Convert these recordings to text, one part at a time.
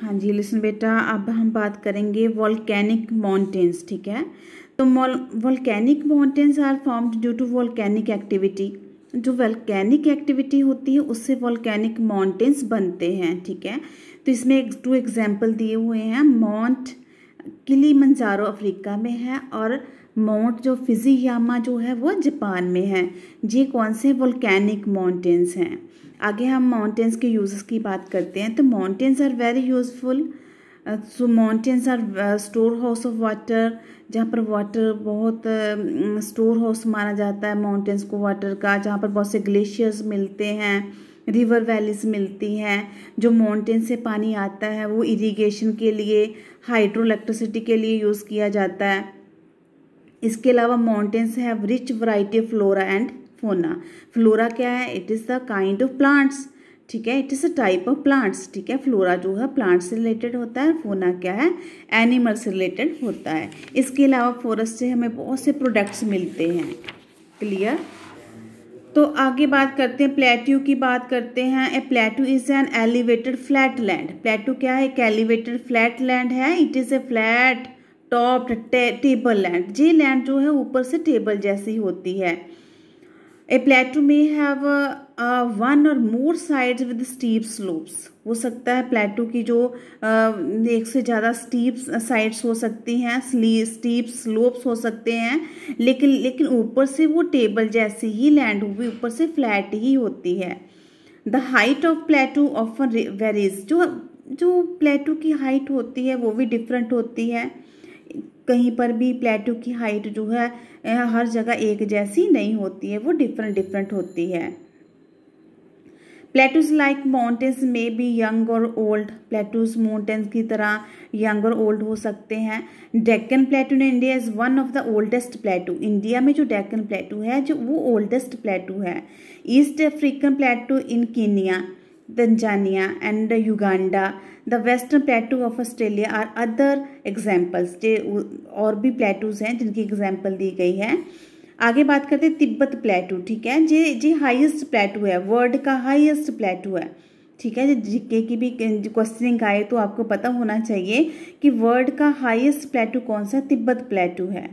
हाँ जी लिसन बेटा अब हम बात करेंगे वॉल्केनिक माउंटेन्स ठीक है तो volcanic mountains are formed due to volcanic activity जो वॉलकैनिक एक्टिविटी होती है उससे वॉलकैनिक माउंटेन्स बनते हैं ठीक है तो इसमें टू एग्जाम्पल दिए हुए हैं माउंट किली मंजारो अफ्रीका में है और माउंट जो फिजी जो है वो जापान में है ये कौन से वॉलकैनिक माउंटेन्स हैं आगे हम माउंटेंस के यूज़ की बात करते हैं तो mountains are very useful so mountains are storehouse of water जहाँ पर वाटर बहुत स्टोर um, हाउस माना जाता है माउंटेंस को वाटर का जहाँ पर बहुत से ग्लेशियर्स मिलते हैं रिवर वैलीज मिलती हैं जो माउंटेन से पानी आता है वो इरिगेशन के लिए हाइड्रो इलेक्ट्रिसिटी के लिए यूज़ किया जाता है इसके अलावा mountains have rich variety of flora and fauna flora क्या है it is the kind of plants ठीक है it is a type of plants ठीक है फ्लोरा जो है प्लांट्स से रिलेटेड होता है फोना क्या है एनिमल से रिलेटेड होता है इसके अलावा फॉरेस्ट से हमें बहुत से प्रोडक्ट्स मिलते हैं क्लियर तो आगे बात करते हैं प्लेट्यू की बात करते हैं a plateau is an elevated flat land plateau क्या है एक एलिवेटेड फ्लैट लैंड है it is a flat topped table land ये लैंड जो है ऊपर से टेबल जैसी होती है ए प्लेटू में have one or more sides with steep slopes हो सकता है प्लेटू की जो uh, एक से ज़्यादा स्टीप साइड्स हो सकती हैं स्टीप स्लोप्स हो सकते हैं लेकिन लेकिन ऊपर से वो टेबल जैसे ही लैंड हुई ऊपर से फ्लैट ही होती है the height of plateau often varies जो जो प्लेटू की हाइट होती है वो भी डिफरेंट होती है कहीं पर भी प्लेटो की हाइट जो है हर जगह एक जैसी नहीं होती है वो डिफरेंट डिफरेंट होती है प्लेटूज लाइक माउंटेन्स में भी यंग और ओल्ड प्लेटूज माउंटेन्स की तरह यंग और ओल्ड हो सकते हैं Deccan plateau in India is one of the oldest plateau India में जो डेक्कन प्लेटू है जो वो ओल्डेस्ट प्लेटू है east African plateau in Kenya Tanzania and Uganda. The western plateau of Australia are other examples. जे और भी plateaus हैं जिनकी example दी गई है आगे बात करते हैं तिब्बत प्लेटू ठीक है जे जी हाइएस्ट प्लेटू है वर्ल्ड का हाईएस्ट प्लेटू है ठीक है जिके की भी क्वेश्चनिंग आए तो आपको पता होना चाहिए कि वर्ल्ड का हाईएस्ट प्लेटू कौन सा तिब्बत प्लेटू है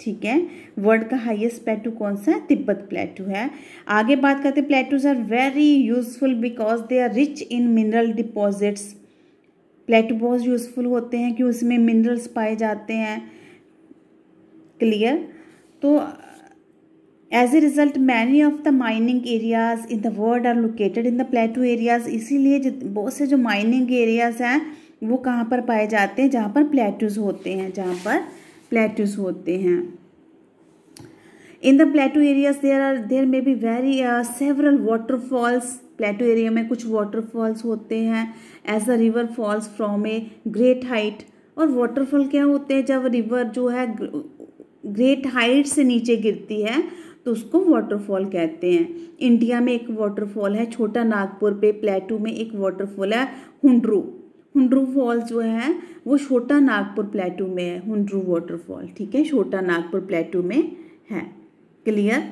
ठीक है वर्ल्ड का हाईएस्ट प्लेटू कौन सा है तिब्बत प्लेटू है आगे बात करते plateaus are very useful because they are rich in mineral deposits plateau बहुत यूजफुल होते हैं कि उसमें मिनरल्स पाए जाते हैं क्लियर तो as a result many of the mining areas in the world are located in the plateau areas इसीलिए बहुत से जो माइनिंग एरियाज हैं वो कहाँ पर पाए जाते हैं जहाँ पर प्लेटूज होते हैं जहाँ पर प्लेट्यूज होते हैं in the plateau areas there are there may be very several waterfalls plateau area में कुछ वाटरफॉल्स होते हैं as a river falls from a great height और वाटरफॉल क्या होते हैं जब रिवर जो है ग्रेट हाइट से नीचे गिरती है तो उसको वाटरफॉल कहते हैं इंडिया में एक वाटरफॉल है छोटा नागपुर पे प्लेटू में एक वाटरफॉल है हुंड्रू हुंड्रू फॉल जो है वो छोटा नागपुर प्लेटू में है हुंड्रू वाटरफॉल ठीक है छोटा नागपुर प्लेटू में है क्लियर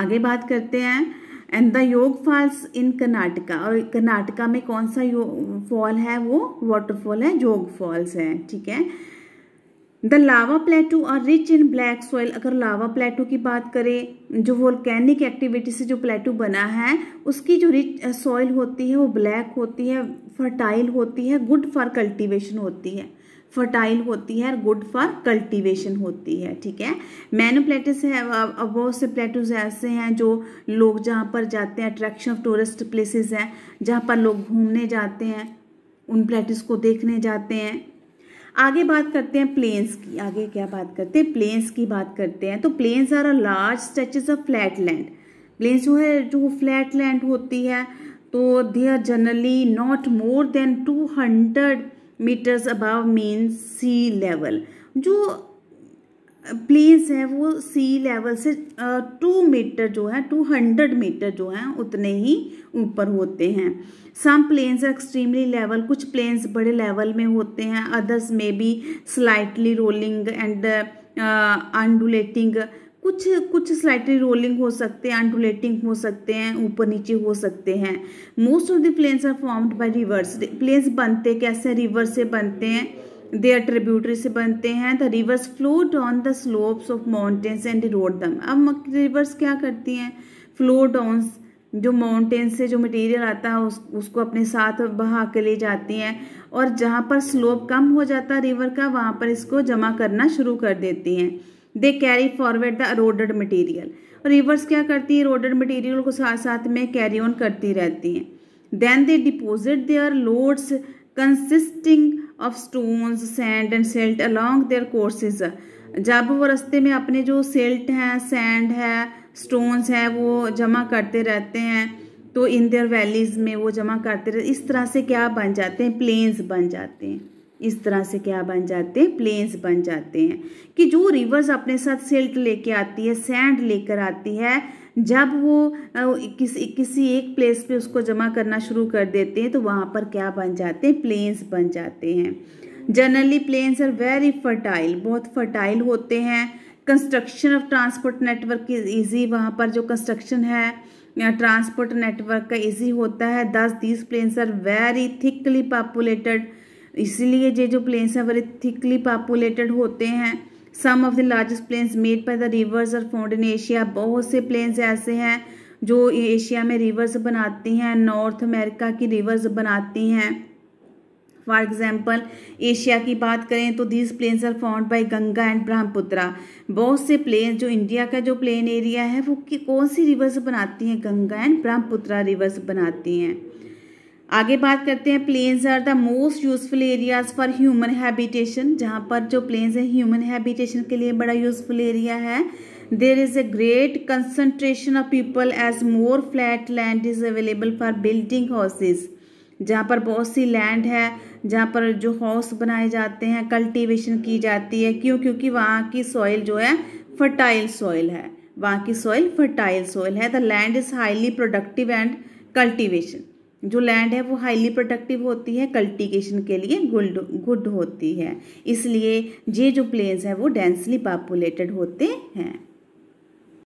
आगे बात करते हैं and the Jog falls in Karnataka और कर्नाटका में कौन सा फॉल है वो वाटरफॉल है जोग फॉल्स है ठीक है the lava plateau are rich in black soil अगर लावा प्लेटू की बात करें जो वोल्केनिक एक्टिविटी से जो प्लेटू बना है उसकी जो रिच सॉइल होती है वो ब्लैक होती है फर्टाइल होती है गुड फॉर कल्टीवेशन होती है फर्टाइल होती है और गुड फॉर कल्टीवेशन होती है ठीक है प्लेटिस है अब बहुत से प्लेटूज ऐसे हैं जो लोग जहाँ पर जाते हैं अट्रैक्शन ऑफ टूरिस्ट प्लेसेस हैं जहाँ पर लोग घूमने जाते हैं उन प्लेटिस को देखने जाते हैं आगे बात करते हैं प्लेन्स की आगे क्या बात करते हैं प्लेन्स की बात करते हैं तो plains are a large stretches of flat land plains जो है जो फ्लैट लैंड होती है तो they are generally not more than two hundred metres above mean sea level जो प्लेन्स है वो सी लेवल से टू मीटर जो है टू हंड्रेड मीटर जो है उतने ही ऊपर होते हैं some plains are extremely level कुछ प्लेन्स बड़े लेवल में होते हैं others may be slightly rolling and undulating कुछ कुछ स्लाइटली रोलिंग हो सकते हैं अंडुलेटिंग हो सकते हैं ऊपर नीचे हो सकते हैं most of the plains are formed by rivers plains बनते कैसे रिवर्स से बनते हैं देयर ट्रिब्यूटरी से बनते हैं the rivers flow down the slopes of mountains and erode them अब रिवर्स क्या करती हैं फ्लो डाउन्स जो माउंटेन से जो मटेरियल आता है उस, उसको अपने साथ बहा के ले जाती हैं और जहाँ पर स्लोप कम हो जाता है रिवर का वहाँ पर इसको जमा करना शुरू कर देती हैं they carry forward the eroded material rivers क्या करती है रोडेड मटेरियल को साथ साथ में कैरी ऑन करती रहती हैं then they deposit their loads consisting of stones sand and silt along their courses जब वो रस्ते में अपने जो सेल्ट हैं सैंड है स्टोन्स हैं वो जमा करते रहते हैं तो इन देयर वैलीज में वो जमा करते रहते इस तरह से क्या बन जाते हैं प्लेन्स बन जाते हैं इस तरह से क्या बन जाते हैं प्लेन्स बन जाते हैं कि जो रिवर्स अपने साथ सिल्ट लेके आती है सैंड लेकर आती है जब वो किसी किसी एक प्लेस पे उसको जमा करना शुरू कर देते हैं तो वहाँ पर क्या बन जाते हैं प्लेन्स बन जाते हैं generally plains are very fertile बहुत फर्टाइल होते हैं construction of transport network is easy वहाँ पर जो कंस्ट्रक्शन है ट्रांसपोर्ट नेटवर्क का इजी होता है thus these plains are very thickly populated इसलिए ये जो प्लेन्स हैं वेरी थिकली पॉपुलेटेड होते हैं some of the largest plains made by the rivers are found in Asia बहुत से प्लेन्स ऐसे हैं जो एशिया में रिवर्स बनाती हैं नॉर्थ अमेरिका की रिवर्स बनाती हैं फॉर एग्जाम्पल एशिया की बात करें तो these plains are found by Ganga and Brahmaputra बहुत से प्लेन जो इंडिया का जो प्लेन एरिया है वो कौन सी रिवर्स बनाती हैं गंगा एंड ब्रह्मपुत्रा रिवर्स बनाती हैं आगे बात करते हैं plains are the most useful areas for human habitation जहाँ पर जो प्लेन्स है ह्यूमन हैबिटेशन के लिए बड़ा यूजफुल एरिया है there is a great concentration of people as more flat land is available for building houses जहाँ पर बहुत सी लैंड है जहाँ पर जो हाउस बनाए जाते हैं कल्टिवेशन की जाती है क्यों क्योंकि वहाँ की सॉइल जो है फर्टाइल सॉइल है वहाँ की सॉइल फर्टाइल सॉइल है the land is highly productive and cultivation जो लैंड है वो हाईली प्रोडक्टिव होती है कल्टीवेशन के लिए गुड गुड होती है इसलिए ये जो प्लेन्स हैं वो डेंसली पॉपुलेटेड होते हैं